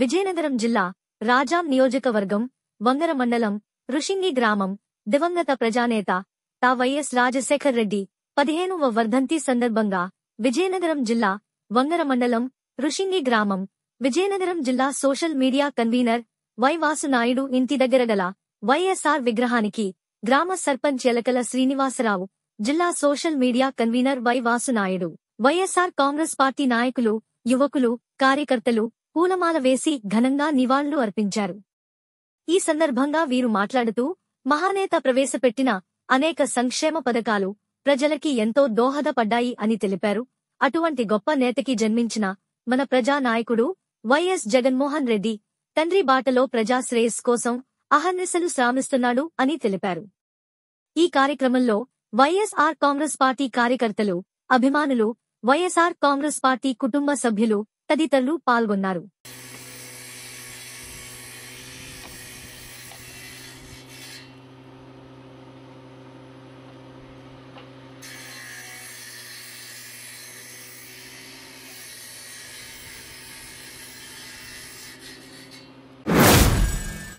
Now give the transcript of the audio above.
విజయనగరం జిల్లా రాజాం నియోజకవర్గం వంగర మండలం రుషింగి గ్రామం దివంగత ప్రజానేత తా వైఎస్ రాజశేఖర్ రెడ్డి పదిహేనువ వర్ధంతి సందర్భంగా విజయనగరం జిల్లా వంగర మండలం రుషింగి గ్రామం విజయనగరం జిల్లా social media convener Y Vasunaidu ఇంటి దగ్గర గల వైఎస్ఆర్ విగ్రహానికి గ్రామ సర్పంచ్ ఎలకల శ్రీనివాసరావు జిల్లా social media convener Y Vasunaidu YSR Congress party నాయకులు యువకులు కార్యకర్తలు పూలమాల వేసి ఘనంగా నివాళులు అర్పించారు ఈ సందర్భంగా వీరు మాట్లాడుతూ మహానేత ప్రవేశపెట్టిన అనేక సంక్షేమ పథకాలు ప్రజలకి ఎంతో దోహదపడ్డాయి అని తెలిపారు అటువంటి గొప్ప నేతకి జన్మించిన మన ప్రజానాయకుడు వైఎస్ జగన్మోహన్ రెడ్డి తండ్రి బాటలో ప్రజాశ్రేయస్ కోసం అహర్నిశలు శ్రామిస్తున్నాడు అని తెలిపారు ఈ కార్యక్రమంలో వైఎస్ఆర్ కాంగ్రెస్ పార్టీ కార్యకర్తలు అభిమానులు వైఎస్ఆర్ కాంగ్రెస్ పార్టీ కుటుంబ సభ్యులు తదితరులు పాల్గొన్నారు